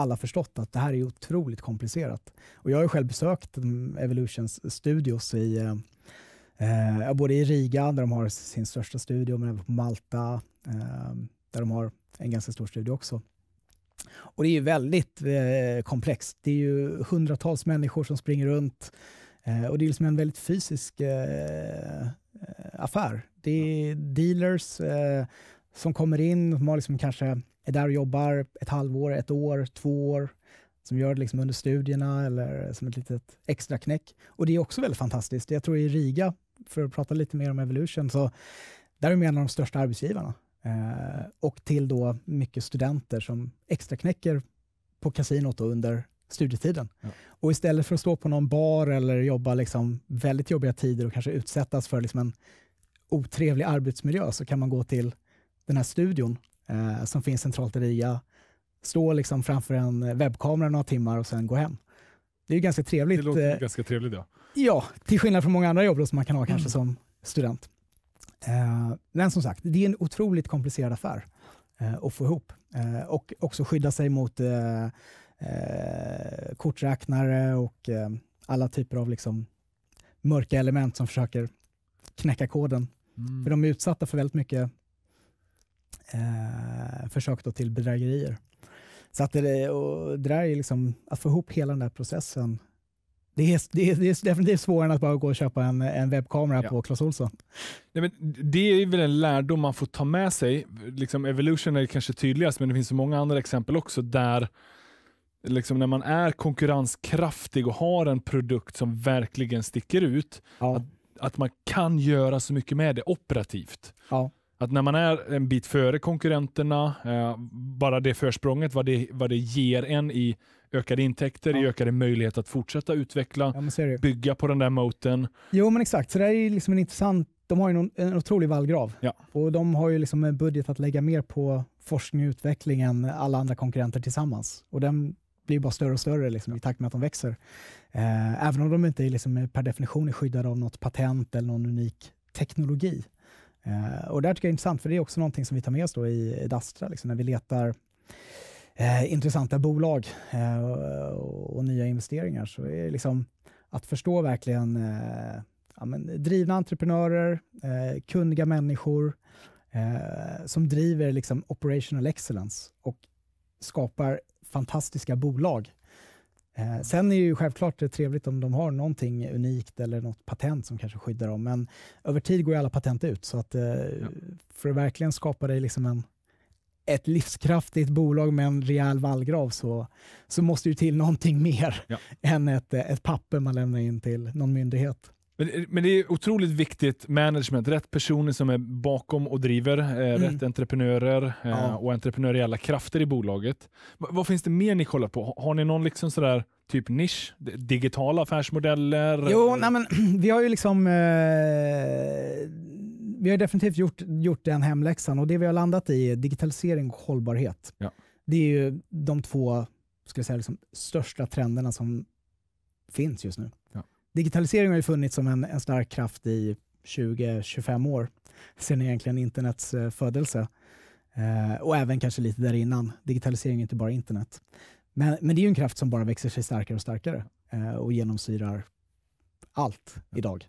alla förstått att det här är otroligt komplicerat. Och jag har själv besökt mm, Evolutions studios i eh, eh, både i Riga, där de har sin största studio, men även på Malta, eh, där de har en ganska stor studio också. Och det är ju väldigt eh, komplext. Det är ju hundratals människor som springer runt eh, och det är liksom en väldigt fysisk eh, eh, affär. Det är dealers, som kommer in, som har liksom kanske är där och jobbar ett halvår, ett år, två år, som gör det liksom under studierna eller som ett litet extra knäck. Och det är också väldigt fantastiskt. Jag tror i Riga, för att prata lite mer om Evolution, så där är de en av de största arbetsgivarna. Eh, och till då mycket studenter som extra knäcker på kasinot under studietiden. Ja. Och istället för att stå på någon bar eller jobba liksom väldigt jobbiga tider och kanske utsättas för liksom en otrevlig arbetsmiljö så kan man gå till den här studion eh, som finns centralt i Riga, stå liksom framför en webbkamera några timmar och sen gå hem. Det är ju ganska trevligt. Det låter eh, ganska trevligt ja. Ja, till skillnad från många andra jobb då, som man kan ha kanske mm. som student. Eh, men som sagt, det är en otroligt komplicerad affär eh, att få ihop eh, och också skydda sig mot eh, eh, korträknare och alla typer av liksom mörka element som försöker knäcka koden. Mm. För de är utsatta för väldigt mycket eh, försök då till bedrägerier. Så att det, och det där är liksom, att få ihop hela den där processen det är, det, är, det är definitivt svårare än att bara gå och köpa en, en webbkamera ja. på Clas Ohlson. Nej, men det är väl en lärdom man får ta med sig. Liksom Evolution är kanske tydligast, men det finns så många andra exempel också där liksom när man är konkurrenskraftig och har en produkt som verkligen sticker ut, ja. att, att, man kan göra så mycket med det operativt. Ja att när man är en bit före konkurrenterna, eh, bara det försprånget, vad det, vad det ger en i ökade intäkter, ja. i ökade möjligheter att fortsätta utveckla, ja, bygga på den där moten. Jo men exakt, så det är liksom en intressant de har ju en otrolig vallgrav ja. och de har ju liksom en budget att lägga mer på forskning och utveckling än alla andra konkurrenter tillsammans. Och den blir bara större och större liksom, i takt med att de växer. Eh, även om de inte liksom, per definition är skyddade av något patent eller någon unik teknologi. Eh, och det tycker jag är intressant, för det är också någonting som vi tar med oss då i, Dastra, liksom, när vi letar eh, intressanta bolag eh, och, och, nya investeringar. Så är det liksom att förstå verkligen eh, ja, men, drivna entreprenörer, eh, kunniga människor eh, som driver liksom operational excellence och skapar fantastiska bolag Eh, sen är det ju självklart det trevligt om de har någonting unikt eller något patent som kanske skyddar dem, men över tid går ju alla patent ut. Så att, eh, ja. för att verkligen skapa dig liksom en, ett livskraftigt bolag med en rejäl vallgrav så, så måste ju till någonting mer ja. än ett, ett papper man lämnar in till någon myndighet. Men, eh, men det är otroligt viktigt management. Rätt personer som är bakom och driver, eh, mm. rätt entreprenörer eh, ja. och entreprenöriella krafter i bolaget. V vad finns det mer ni kollar på? Har ni någon liksom sådär typ nisch? Digitala affärsmodeller? Jo, nej men, vi har ju liksom eh, vi har definitivt gjort, gjort den hemläxan och det vi har landat i är digitalisering och hållbarhet. Ja. Det är ju de två ska jag säga, liksom, största trenderna som finns just nu digitalisering har ju funnits som en, en stark kraft i 20-25 år, sedan egentligen internets eh, födelse. Eh, och även kanske lite där innan. Digitalisering är inte bara internet. Men, men det är ju en kraft som bara växer sig starkare och starkare eh, och genomsyrar allt idag.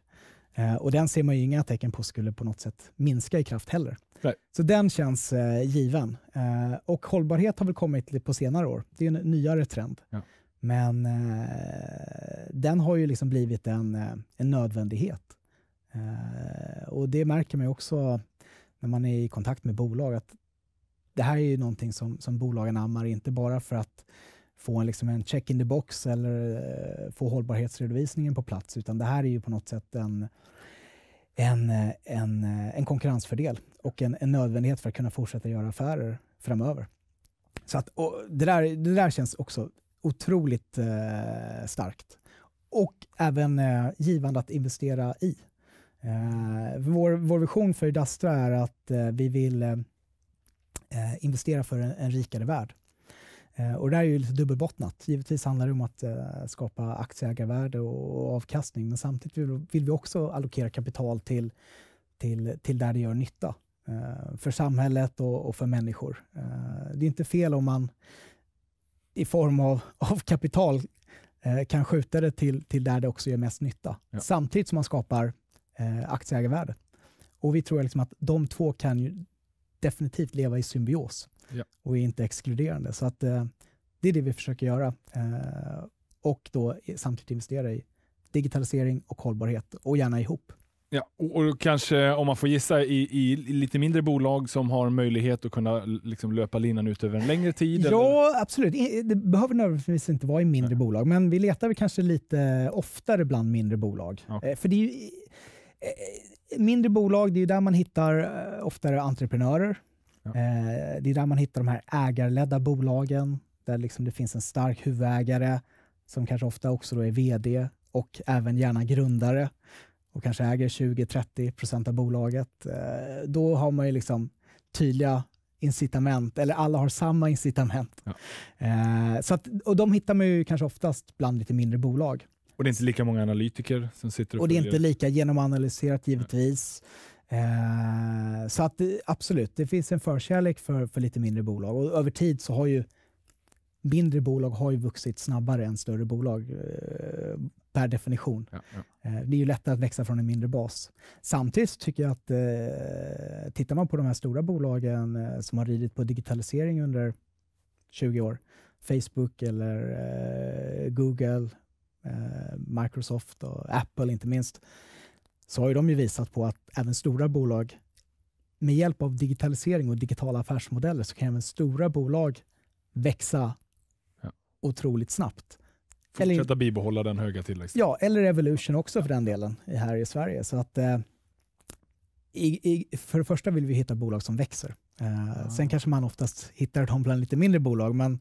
Eh, och den ser man ju inga tecken på skulle på något sätt minska i kraft heller. Nej. Så den känns eh, given. Eh, och hållbarhet har väl kommit på senare år. Det är en nyare trend. Ja. Men eh, den har ju liksom blivit en, eh, en nödvändighet. Eh, och det märker man ju också när man är i kontakt med bolag, att det här är ju någonting som, som bolagen ammar, inte bara för att få en, liksom en check in the box eller eh, få hållbarhetsredovisningen på plats, utan det här är ju på något sätt en, en, eh, en, eh, en konkurrensfördel och en, en nödvändighet för att kunna fortsätta göra affärer framöver. Så att, det, där, det där känns också otroligt eh, starkt. Och även eh, givande att investera i. Eh, vår, vår, vision för Dastra är att eh, vi vill eh, eh, investera för en, en rikare värld. och det här är ju lite dubbelbottnat. Givetvis handlar det om att skapa aktieägarvärde och, och, avkastning, men samtidigt vill, vill, vi också allokera kapital till, till, till där det gör nytta för samhället och, och för människor. det är inte fel om man i form av, av kapital eh, kan skjuta det till, till där det också gör mest nytta. Ja. Samtidigt som man skapar eh, aktieägarvärde. Och vi tror liksom att de två kan ju definitivt leva i symbios ja. och är inte exkluderande. Så att, eh, det är det vi försöker göra eh, och då samtidigt investera i digitalisering och hållbarhet och gärna ihop. Ja, och, och, kanske om man får gissa i, i, lite mindre bolag som har möjlighet att kunna liksom löpa linan ut över en längre tid? Ja, eller? absolut. Det behöver nödvändigtvis inte vara i mindre Nej. bolag, men vi letar väl kanske lite oftare bland mindre bolag. Okay. Eh, för det ju, eh, eh, mindre bolag, det är där man hittar oftare entreprenörer. Ja. Det är där man hittar de här ägarledda bolagen, där liksom det finns en stark huvudägare som kanske ofta också är vd och även gärna grundare och kanske äger 20-30 procent av bolaget, eh, då har man ju liksom tydliga incitament, eller alla har samma incitament. Ja. Eh, så att, och de hittar man ju kanske oftast bland lite mindre bolag. Och det är inte lika många analytiker som sitter och Och det är inte lika genomanalyserat givetvis. Eh, så att absolut, det finns en förkärlek för, för lite mindre bolag och över tid så har ju mindre bolag har ju vuxit snabbare än större bolag. Eh, per definition. Ja, ja. Eh, det är ju lättare att växa från en mindre bas. Samtidigt tycker jag att eh, tittar man på de här stora bolagen eh, som har ridit på digitalisering under 20 år, Facebook eller Google, Microsoft och Apple inte minst, så har ju de ju visat på att även stora bolag med hjälp av digitalisering och digitala affärsmodeller så kan även stora bolag växa ja. otroligt snabbt. Fortsätta eller, bibehålla den höga tillväxten. Ja, eller Evolution också för den delen här i Sverige. Så att, eh, i, i, för det första vill vi hitta bolag som växer. Eh, ah. Sen kanske man oftast hittar dem bland lite mindre bolag, men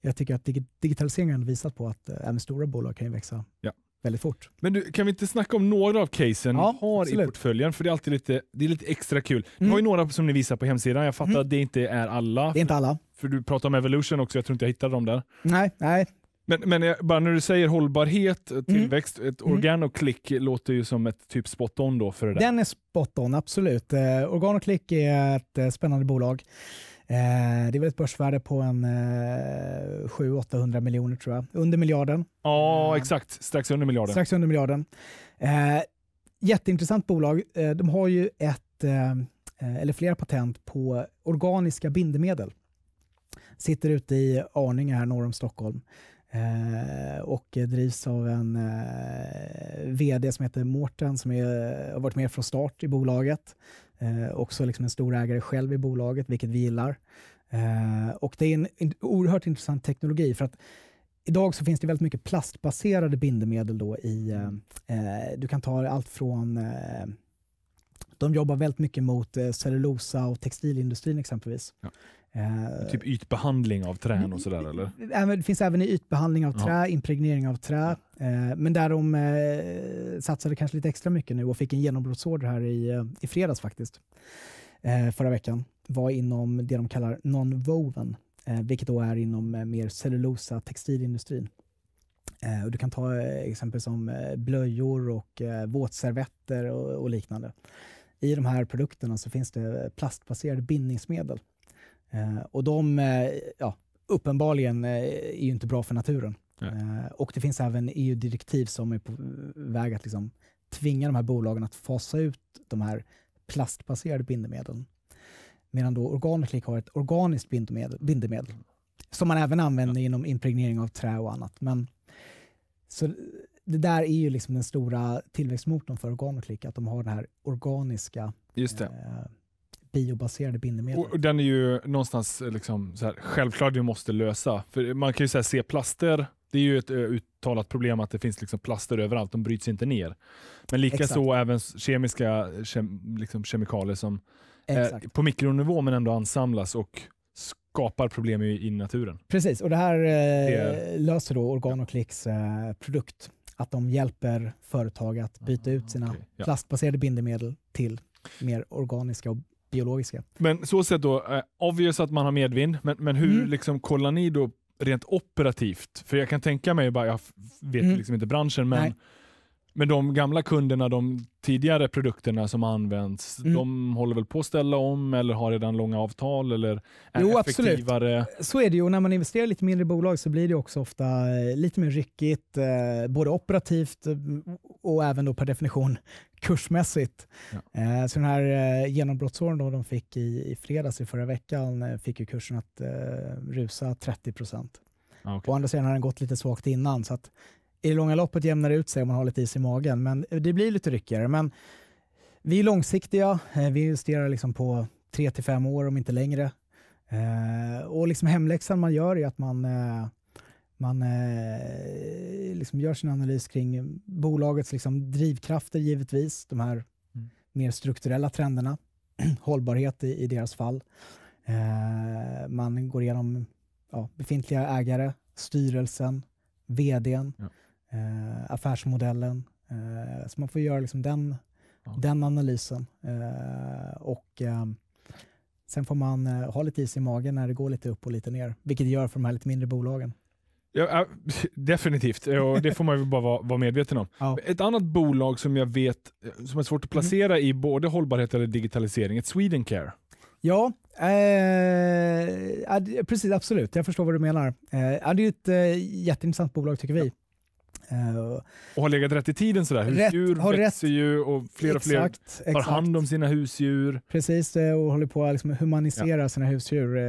jag tycker att dig, digitaliseringen har visat på att eh, även stora bolag kan växa ja. väldigt fort. Men du, kan vi inte snacka om några av casen ja, har absolut. i portföljen? För det är alltid lite, det är lite extra kul. Mm. Ni har ju några som ni visar på hemsidan. Jag fattar mm. att det inte är alla. Det är inte alla. för du pratar om Evolution också, jag tror inte jag hittade dem där. Nej, nej men, men jag, bara när du säger hållbarhet, eh, mm. tillväxt, mm. ett organoklick mm. låter ju som ett typ spot on då för det där. Den är spot on, absolut. Eh, organoklick är ett eh, spännande bolag. Eh, det är väl ett börsvärde på en eh, 700-800 miljoner tror jag. Under miljarden. Ja, eh, exakt. Strax under miljarden. Strax under miljarden. Eh, jätteintressant bolag. Eh, de har ju ett eller flera patent på organiska bindemedel sitter ute i Arninge här norr om Stockholm. Eh, och eh, drivs av en eh, VD som heter Mårten som är, har varit med från start i bolaget. också liksom en stor ägare själv i bolaget, vilket vi gillar. och det är en, en oerhört intressant teknologi för att Idag så finns det väldigt mycket plastbaserade bindemedel. Då i, eh, mm. du kan ta allt från... Eh, de jobbar väldigt mycket mot cellulosa och textilindustrin exempelvis. Ja. Eh, typ ytbehandling av trän och sådär eller? Det finns även i ytbehandling av trä, ja. impregnering av trä. Eh, men där de eh, satsade kanske lite extra mycket nu och fick en genombrottsorder här i, i fredags faktiskt. Förra veckan. Var inom det de kallar non-woven, vilket då är inom mer cellulosa textilindustrin. Och du kan ta exempel som blöjor och våtservetter och, och liknande. I de här produkterna så finns det plastbaserade bindningsmedel Eh, och de, eh, ja, uppenbarligen eh, är ju inte bra för naturen. Nej. och det finns även EU-direktiv som är på väg att liksom tvinga de här bolagen att fasa ut de här plastbaserade bindemedlen. Medan då Organiclick har ett organiskt bindemedel, bindemedel som man även använder ja. inom impregnering av trä och annat. Men, så det där är ju liksom den stora tillväxtmotorn för Organiclick, att de har den här organiska Just det. Eh, biobaserade bindemedel. Och, den är ju någonstans eh, liksom så här, självklart du måste lösa. För man kan ju här, se plaster, det är ju ett eh, uttalat problem att det finns liksom plaster överallt, de bryts inte ner. Men likaså även kemiska kem, liksom kemikalier som är, eh, på mikronivå men ändå ansamlas och skapar problem i, i naturen. Precis, och det här eh, det... löser då Organoclix eh, produkt. Att de hjälper företag att byta ut ah, sina okay. ja. plastbaserade bindemedel till mer organiska och biologiska. Men så sett då, eh, obvious att man har medvind, men, men hur mm. liksom, kollar ni då rent operativt? För jag kan tänka mig, bara, jag vet mm. liksom inte branschen, men Nej. Men de gamla kunderna, de tidigare produkterna som används, mm. de håller väl på att ställa om eller har redan långa avtal eller är jo, effektivare? Absolut. Så är det ju. när man investerar i lite mindre bolag så blir det också ofta eh, lite mer ryckigt, eh, både operativt eh, och även då per definition kursmässigt. Ja. Så den här genombrottsåren då de fick i, i fredags i förra veckan fick ju kursen att rusa 30 procent. Ah, okay. Å andra sidan har den gått lite svagt innan, så att i det långa loppet jämnar det ut sig om man har lite is i magen. Men det blir lite ryckigare. Men vi är långsiktiga. Eh, vi investerar liksom på tre till fem år, om inte längre. Eh, och liksom hemläxan man gör är att man, eh, man eh, liksom gör sin analys kring bolagets liksom drivkrafter, givetvis. De här mm. mer strukturella trenderna. Hållbarhet i, i, deras fall. Eh, man går igenom ja, befintliga ägare, styrelsen, vdn. Ja eh, affärsmodellen. Eh, så man får göra liksom den, ja. den analysen. Eh, och ehm, Sen får man eh, ha lite is i magen när det går lite upp och lite ner, vilket det gör för de här lite mindre bolagen. Ja, definitivt, och det får man ju bara vara, medveten om. Ja. Ett annat bolag som jag vet eh, som är svårt att mm. placera mm. i både hållbarhet eller digitalisering, ett Swedencare. Ja, eh, precis, absolut. Jag förstår vad du menar. Eh, det är ett eh, jätteintressant bolag tycker vi. Eh, och har legat rätt i tiden sådär. Husdjur rätt, växer rätt. ju och fler och fler exakt, tar exakt. hand om sina husdjur. Precis, eh, och håller på att liksom humanisera ja. sina husdjur eh,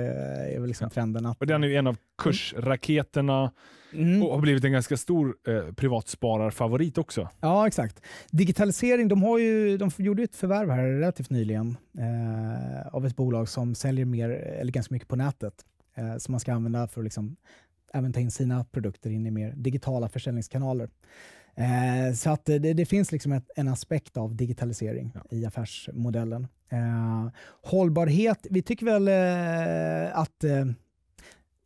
är väl liksom ja. trenden. Att... Och den är ju en av kursraketerna mm. och har blivit en ganska stor eh, privatspararfavorit också. Ja, exakt. Digitalisering, de, har ju, de gjorde ett förvärv här relativt nyligen eh, av ett bolag som säljer mer, eller ganska mycket på nätet eh, som man ska använda för att liksom även ta in sina produkter in i mer digitala försäljningskanaler. Eh, så att det, det finns liksom ett, en aspekt av digitalisering ja. i affärsmodellen. Eh, hållbarhet, vi tycker väl eh, att... Eh,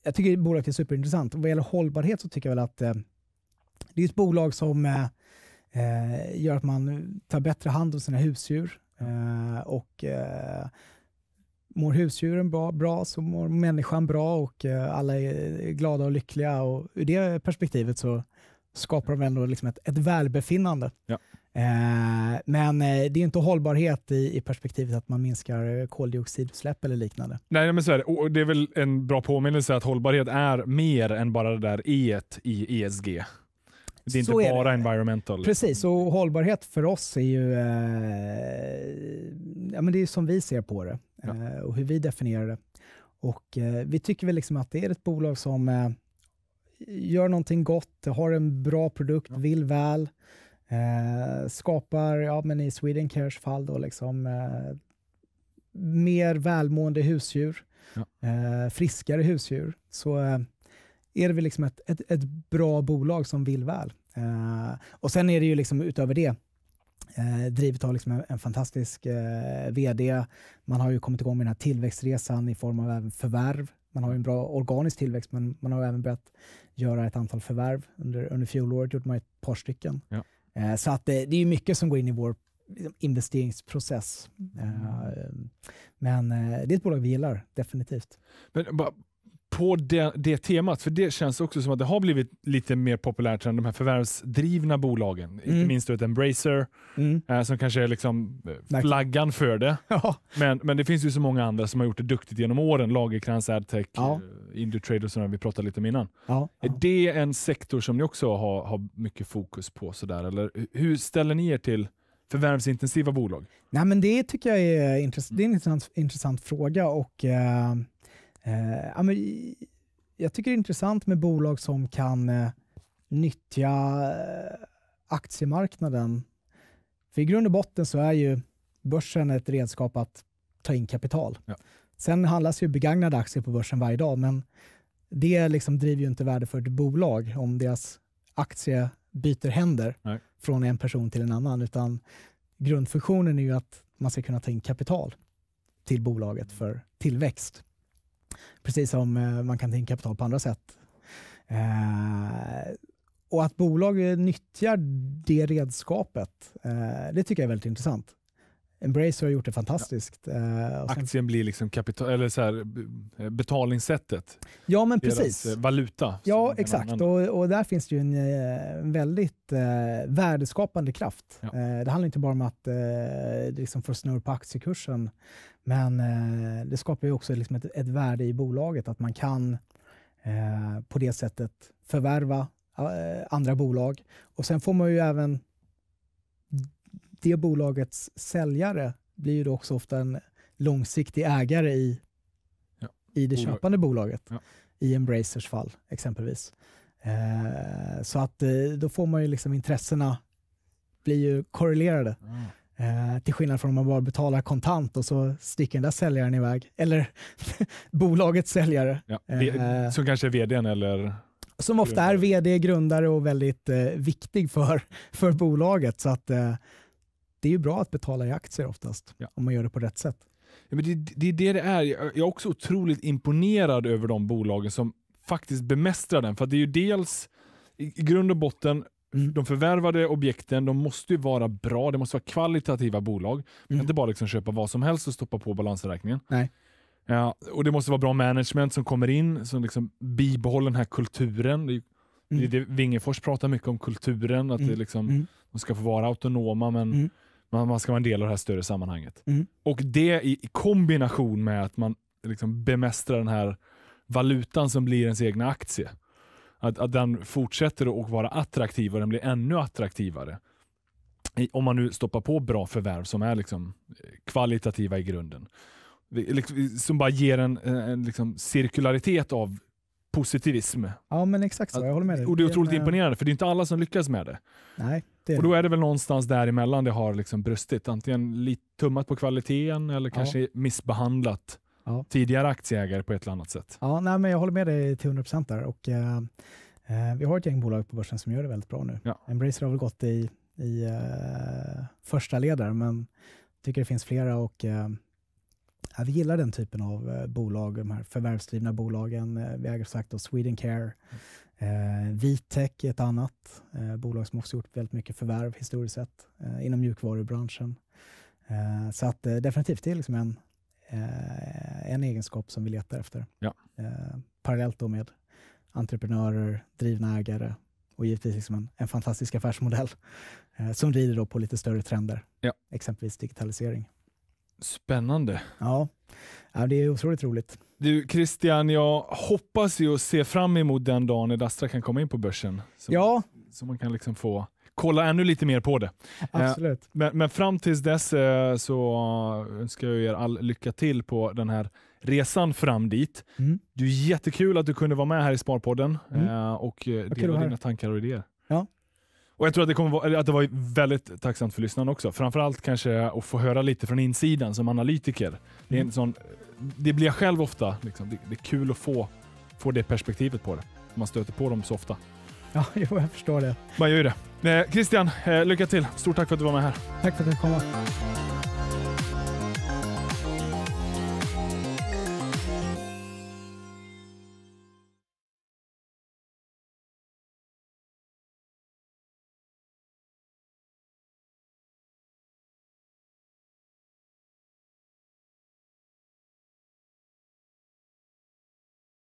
jag tycker bolaget är superintressant. Vad gäller hållbarhet så tycker jag väl att eh, det är ett bolag som eh, gör att man tar bättre hand om sina husdjur och mår husdjuren bra, bra så mår människan bra och eh, alla är glada och lyckliga. Och ur det perspektivet så skapar de ändå liksom ett, ett välbefinnande. Ja. Eh, men eh, det är inte hållbarhet i, i, perspektivet att man minskar koldioxidutsläpp eller liknande. Nej, men så är det. Och det är väl en bra påminnelse att hållbarhet är mer än bara det där E i ESG. Det är så inte är bara det. environmental. Precis, och hållbarhet för oss är ju eh, ja, men det är som vi ser på det ja. Eh, och hur vi definierar det. Och eh, vi tycker väl liksom att det är ett bolag som eh, gör någonting gott, har en bra produkt, ja. vill väl, skapar, ja men i Swedencares fall då liksom, mer välmående husdjur, ja. eh, friskare husdjur, så eh, är det väl liksom ett, ett, ett, bra bolag som vill väl. Eh, och sen är det ju liksom utöver det, Eh, drivet har liksom en, en fantastisk eh, VD. Man har ju kommit igång med den här tillväxtresan i form av även förvärv. Man har en bra organisk tillväxt, men man har även börjat göra ett antal förvärv. Under, under fjolåret gjorde man ett par stycken. Ja. Eh, så att det, eh, det är mycket som går in i vår liksom, investeringsprocess. Mm. Eh, men eh, det är ett bolag vi gillar, definitivt. Men på det, det, temat, för det känns också som att det har blivit lite mer populärt än de här förvärvsdrivna bolagen. Mm. Inte minst ett Embracer mm. äh, som kanske är liksom eh, flaggan för det. Ja. Men, men det finns ju så många andra som har gjort det duktigt genom åren. Lagerkrans, Adtech, ja. Eh, Indutrade och sådana vi pratade lite om innan. Ja. Är det en sektor som ni också har, har mycket fokus på? Sådär? Eller hur ställer ni er till förvärvsintensiva bolag? Nej, men det tycker jag är, intress det är en intressant, intressant fråga. och... Uh Eh, ja, men, jag tycker det är intressant med bolag som kan eh, nyttja eh, aktiemarknaden. För i grund och botten så är ju börsen ett redskap att ta in kapital. Ja. Sen handlas ju begagnade aktier på börsen varje dag, men det liksom driver ju inte värde för ett bolag om deras aktie byter händer Nej. från en person till en annan, utan grundfunktionen är ju att man ska kunna ta in kapital till bolaget för tillväxt. Precis som eh, man kan tänka kapital på andra sätt. Eh, och att bolag nyttjar det redskapet, eh, det tycker jag är väldigt intressant. Embracer har gjort det fantastiskt. Ja. Eh, Aktien blir liksom kapital, eller så här, betalningssättet. Ja, men Deras precis. valuta. Ja, exakt. Och, och, där finns det ju en, väldigt eh, värdeskapande kraft. Ja. det handlar inte bara om att eh, liksom få snurr på aktiekursen, men eh, det skapar ju också liksom ett, ett, värde i bolaget att man kan eh, på det sättet förvärva eh, andra bolag. Och sen får man ju även det bolagets säljare blir ju då också ofta en långsiktig ägare i, ja, i det bolag. köpande bolaget. Ja. I Embracers fall exempelvis. Eh, så att eh, då får man ju liksom intressena blir ju korrelerade. Mm. Eh, till skillnad från om man bara betalar kontant och så sticker den där säljaren iväg. Eller bolagets säljare. Ja, det, eh, som kanske är vdn eller? Som ofta är vd, grundare och väldigt eh, viktig för, för bolaget. Så att eh, det är ju bra att betala i aktier oftast, ja. om man gör det på rätt sätt. Ja, men det, det är det det är. Jag är också otroligt imponerad över de bolagen som faktiskt bemästrar den. För det är ju dels i grund och botten Mm. De förvärvade objekten, de måste vara bra, det måste vara kvalitativa bolag. Man kan mm. inte bara liksom köpa vad som helst och stoppa på balansräkningen. Nej. Ja, och det måste vara bra management som kommer in, som liksom bibehåller den här kulturen. Det, mm. det, Wingefors pratar mycket om kulturen, att mm. det liksom, mm. de ska få vara autonoma men mm. man, man, ska vara en del av det här större sammanhanget. Mm. Och det i, i kombination med att man liksom bemästrar den här valutan som blir ens egna aktie. Att, att den fortsätter att vara attraktiv och den blir ännu attraktivare. om man nu stoppar på bra förvärv som är liksom eh, kvalitativa i grunden. Liksom, som bara ger en, en liksom cirkularitet av positivism. Ja, men exakt så. Jag håller med dig. Och det är otroligt eh, imponerande, för det är inte alla som lyckas med det. Nej, det och Då är det väl någonstans däremellan det har liksom brustit. Antingen tummat på kvaliteten eller ja. kanske missbehandlat ja. tidigare aktieägare på ett eller annat sätt. Ja, nej, men jag håller med dig till 100 procent där. Och, eh, eh, vi har ett gäng bolag på börsen som gör det väldigt bra nu. Ja. Embracer har väl gått i, i eh, första ledare, men jag tycker det finns flera. och eh, vi gillar den typen av eh, bolag, de här förvärvsdrivna bolagen. Eh, vi äger sagt då Swedencare, eh, Vitec är ett annat eh, bolag som också gjort väldigt mycket förvärv historiskt sett eh, inom mjukvarubranschen. Eh, så att, definitivt, det är liksom en, Eh, en egenskap som vi letar efter. Ja. Eh, parallellt då med entreprenörer, drivna ägare och givetvis liksom en, en fantastisk affärsmodell eh, som rider då på lite större trender, ja. exempelvis digitalisering. Spännande. Ja, det är otroligt roligt. Du Christian, jag hoppas ju och ser fram emot den dagen när Dastra kan komma in på börsen. Så, ja. Så man kan liksom få kolla ännu lite mer på det. Eh, Absolut. Men, men fram tills dess eh, så önskar jag er all lycka till på den här resan fram dit. Mm. Det är jättekul att du kunde vara med här i Sparpodden mm. Eh, och dela dina tankar och idéer. Ja. Och Jag tror att det, kommer, att det var väldigt tacksamt för lyssnarna också. Framförallt kanske att få höra lite från insidan som analytiker. Det, är en mm. sån, det blir jag själv ofta. Liksom. Det, det, är kul att få, få det perspektivet på det. Man stöter på dem så ofta. Ja, jo, jag förstår det. Man gör ju det. Eh, Christian, eh, lycka till. Stort tack för att du var med här. Tack för att du kom.